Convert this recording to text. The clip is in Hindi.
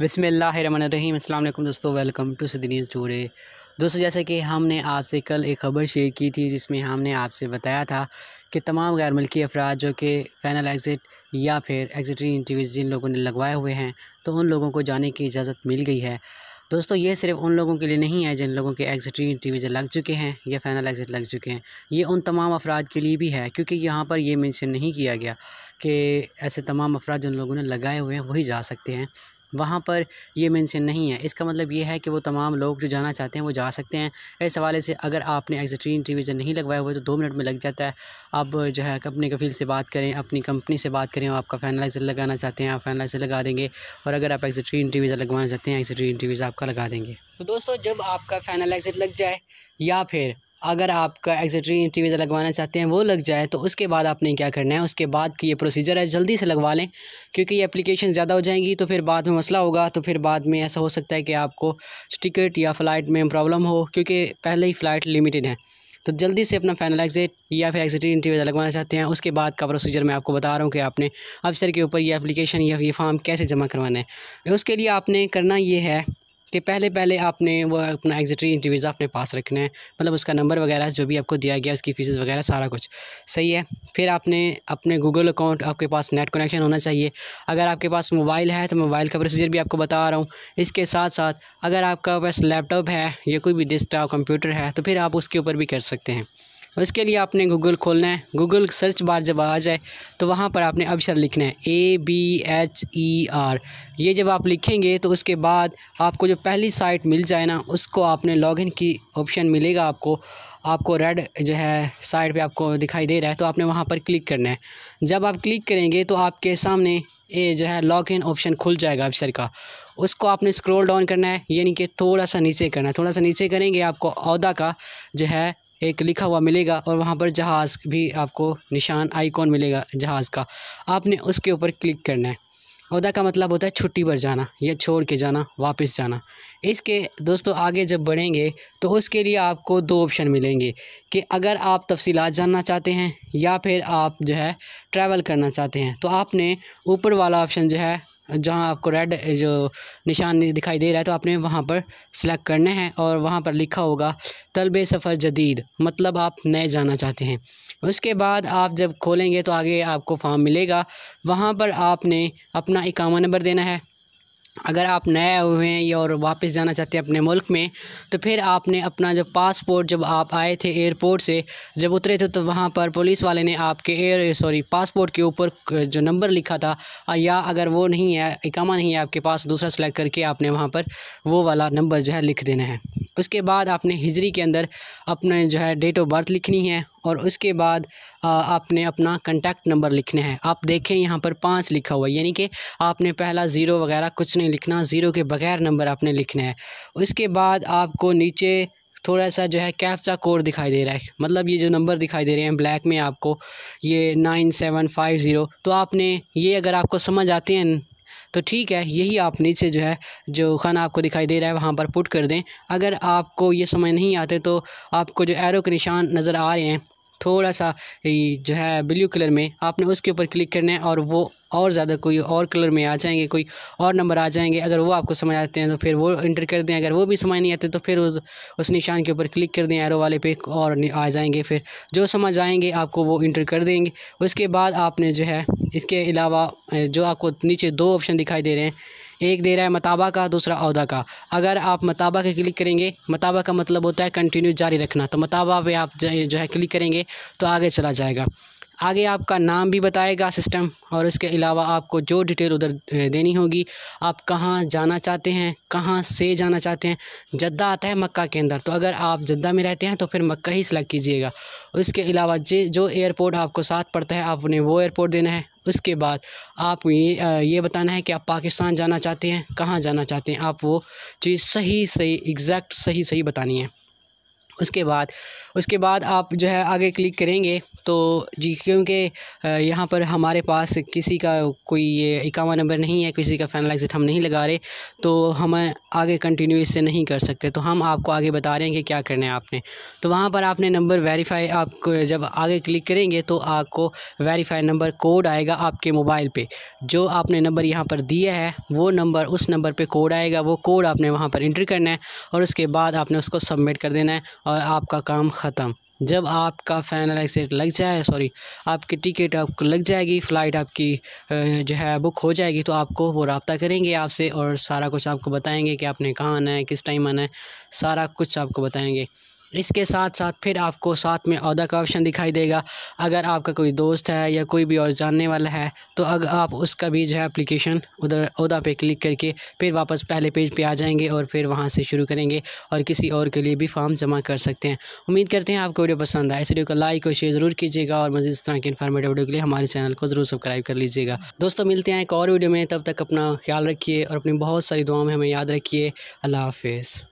बसमीम अल्लाम दोस्तों वेलकम टू न्यूज़ टूडे दोस्तों जैसे कि हमने आपसे कल एक ख़बर शेयर की थी जिसमें हमने आपसे बताया था कि तमाम गैर मुल्की अफराद जो कि फ़ाइनल एग्ज़िट या फिर एग्ज़िटरी इंटरव्यूज़ जिन लोगों ने लगवाए हुए हैं तो उन लोगों को जाने की इजाज़त मिल गई है दोस्तों ये सिर्फ उन लोगों के लिए नहीं है जिन लोगों के एग्ज़िटरी इंटरव्यूज़ लग चुके हैं या फाइनल एग्ज़िट लग चुके हैं ये उन तमाम अफराद के लिए भी है क्योंकि यहाँ पर ये मेंशन नहीं किया गया कि ऐसे तमाम अफराद जिन लोगों ने लगाए हुए हैं वही जा सकते हैं वहाँ पर ये मेंशन नहीं है इसका मतलब ये है कि वो तमाम लोग जो जाना चाहते हैं वो जा सकते हैं इस हवाले से अगर आपने एक्जट्रीन रिवीज़न नहीं लगवाया हुआ तो दो मिनट में लग जाता है आप जो है अपने कफील से बात करें अपनी कंपनी से बात करें आपका फाइनलाइजर लगाना चाहते हैं आप फाइनलाइजर लगा देंगे और अगर आप एक्जट्रीन वीज़ा लगवाना चाहते हैं एक्जट्रीन वीज़ा आपका लगा देंगे तो दोस्तों जब आपका फाइनल एग्जिट लग जाए या फिर अगर आपका एक्सेटरी इंटीवीज़ा लगवाना चाहते हैं वो लग जाए तो उसके बाद आपने क्या करना है उसके बाद की ये प्रोसीजर है जल्दी से लगवा लें क्योंकि ये एप्लीकेशन ज़्यादा हो जाएंगी तो फिर बाद में मसला होगा तो फिर बाद में ऐसा हो सकता है कि आपको टिकट या फ़्लाइट में प्रॉब्लम हो क्योंकि पहले ही फ़्लाइट लिमिटेड है तो जल्दी से अपना फाइनल एग्जिट या फिर एग्जिट इंटरव्यू लगवाना चाहते हैं उसके बाद का प्रोसीजर मैं आपको बता रहा हूँ कि आपने अफसर के ऊपर ये एप्लीकेशन या ये फॉर्म कैसे जमा करवाना है उसके लिए आपने करना ये है कि पहले पहले आपने वो अपना एग्जिटरी इंटरव्यूज़ आपने पास रखना है मतलब उसका नंबर वगैरह जो भी आपको दिया गया उसकी फ़ीस वगैरह सारा कुछ सही है फिर आपने अपने गूगल अकाउंट आपके पास नेट कनेक्शन होना चाहिए अगर आपके पास मोबाइल है तो मोबाइल का प्रोसीजर भी आपको बता रहा हूँ इसके साथ साथ अगर आपका पास लैपटॉप है या कोई भी डेस्कटॉप कंप्यूटर है तो फिर आप उसके ऊपर भी कर सकते हैं उसके लिए आपने गूगल खोलना है गूगल सर्च बार जब आ जाए तो वहाँ पर आपने अक्षर लिखना है A B H E R ये जब आप लिखेंगे तो उसके बाद आपको जो पहली साइट मिल जाए ना उसको आपने लॉगिन की ऑप्शन मिलेगा आपको आपको रेड जो है साइट पे आपको दिखाई दे रहा है तो आपने वहाँ पर क्लिक करना है जब आप क्लिक करेंगे तो आपके सामने ये जो है लॉग इन ऑप्शन खुल जाएगा अक्षर का उसको आपने स्क्रॉल डाउन करना है यानी कि थोड़ा सा नीचे करना है थोड़ा सा नीचे करेंगे आपको अहदा का जो है एक लिखा हुआ मिलेगा और वहाँ पर जहाज़ भी आपको निशान आइकॉन मिलेगा जहाज़ का आपने उसके ऊपर क्लिक करना है अहदा का मतलब होता है छुट्टी पर जाना या छोड़ के जाना वापस जाना इसके दोस्तों आगे जब बढ़ेंगे तो उसके लिए आपको दो ऑप्शन मिलेंगे कि अगर आप तफसीलात जानना चाहते हैं या फिर आप जो है ट्रैवल करना चाहते हैं तो आपने ऊपर वाला ऑप्शन जो है जहाँ आपको रेड जो निशान दिखाई दे रहा है तो आपने वहाँ पर सेलेक्ट करना है और वहाँ पर लिखा होगा तलब सफ़र जदीद मतलब आप नए जाना चाहते हैं उसके बाद आप जब खोलेंगे तो आगे आपको फॉर्म मिलेगा वहाँ पर आपने अपना इकामा नंबर देना है अगर आप नए हुए हैं या और वापस जाना चाहते हैं अपने मुल्क में तो फिर आपने अपना जो पासपोर्ट जब आप आए थे एयरपोर्ट से जब उतरे थे तो वहाँ पर पुलिस वाले ने आपके एयर सॉरी पासपोर्ट के ऊपर जो नंबर लिखा था या अगर वो नहीं है इकामा नहीं है आपके पास दूसरा सेलेक्ट करके आपने वहाँ पर वो वाला नंबर जो है लिख देना है उसके बाद आपने हिजरी के अंदर अपने जो है डेट ऑफ बर्थ लिखनी है और उसके बाद आपने अपना कंटेक्ट नंबर लिखना है आप देखें यहाँ पर पाँच लिखा हुआ है यानी कि आपने पहला ज़ीरो वगैरह कुछ नहीं लिखना ज़ीरो के बगैर नंबर आपने लिखना है उसके बाद आपको नीचे थोड़ा सा जो है कैप्चा कोड दिखाई दे रहा है मतलब ये जो नंबर दिखाई दे रहे हैं ब्लैक में आपको ये नाइन सेवन फाइव ज़ीरो तो आपने ये अगर आपको समझ आते हैं तो ठीक है यही आप नीचे जो है जो खाना आपको दिखाई दे रहा है वहाँ पर पुट कर दें अगर आपको ये समझ नहीं आते तो आपको जो एरो के निशान नज़र आ रहे हैं थोड़ा सा जो है ब्लू कलर में आपने उसके ऊपर क्लिक करना है और वो और ज़्यादा कोई और कलर में आ जाएंगे कोई और नंबर आ जाएंगे अगर वो आपको समझ आते हैं तो फिर वो इंटर कर दें अगर वो भी समझ नहीं आते तो फिर उस उस निशान के ऊपर क्लिक कर दें एरो वाले पे और आ जाएंगे फिर जो समझ आएंगे आपको वो इंटर कर देंगे उसके बाद आपने जो है इसके अलावा जो आपको नीचे दो ऑप्शन दिखाई दे रहे हैं एक दे रहा है मताबा का दूसरा अहदा का अगर आप मताबा के क्लिक करेंगे मताबा का मतलब होता है कंटिन्यू जारी रखना तो मताबा पे आप जो है क्लिक करेंगे तो आगे चला जाएगा आगे आपका नाम भी बताएगा सिस्टम और उसके अलावा आपको जो डिटेल उधर देनी होगी आप कहाँ जाना चाहते हैं कहाँ से जाना चाहते हैं जद्दा आता है मक्का के अंदर तो अगर आप जद्दा में रहते हैं तो फिर मक्का ही सिलेक्ट कीजिएगा उसके अलावा जे जो एयरपोर्ट आपको साथ पड़ता है आपने वो एयरपोर्ट देना है उसके बाद आप ये ये बताना है कि आप पाकिस्तान जाना चाहते हैं कहाँ जाना चाहते हैं आप वो चीज़ सही सही एग्जैक्ट सही सही बतानी है उसके बाद उसके बाद आप जो है आगे क्लिक करेंगे तो जी क्योंकि यहाँ पर हमारे पास किसी का कोई ये इक्यावन नंबर नहीं है किसी का फैनल एग्ज़िट हम नहीं लगा रहे तो हम आगे कंटिन्यू इससे नहीं कर सकते तो हम आपको आगे बता रहे हैं कि क्या करना है आपने तो वहाँ पर आपने नंबर वेरीफाई आप जब आगे क्लिक करेंगे तो आपको वेरीफाई नंबर कोड आएगा आपके मोबाइल पर जो आपने नंबर यहाँ पर दिया है वो नंबर उस नंबर पर कोड आएगा वो कोड आपने वहाँ पर इंटर करना है और उसके बाद आपने उसको सबमिट कर देना है और आपका काम ख़त्म जब आपका फाइनल एलेक्सेट लग जाए सॉरी आपकी टिकट आपको लग जाएगी फ़्लाइट आपकी जो है बुक हो जाएगी तो आपको वो रबता करेंगे आपसे और सारा कुछ आपको बताएंगे कि आपने कहाँ आना है किस टाइम आना है सारा कुछ आपको बताएंगे इसके साथ साथ फिर आपको साथ में अहदा का ऑप्शन दिखाई देगा अगर आपका कोई दोस्त है या कोई भी और जानने वाला है तो अगर आप उसका भी जो है अप्लीकेशन उधर अहदा पे क्लिक करके फिर वापस पहले पेज पे आ जाएंगे और फिर वहाँ से शुरू करेंगे और किसी और के लिए भी फॉर्म जमा कर सकते हैं उम्मीद करते हैं आपको वीडियो पसंद आए इस वीडियो को लाइक और शेयर ज़रूर कीजिएगा और मज़ीद इस तरह के इन्फॉर्मेटिव वीडियो के लिए हमारे चैनल को ज़रूर सब्सक्राइब कर लीजिएगा दोस्तों मिलते हैं एक और वीडियो में तब तक अपना ख्याल रखिए और अपनी बहुत सारी दुआ में हमें याद रखिए अल्लाह हाफिज़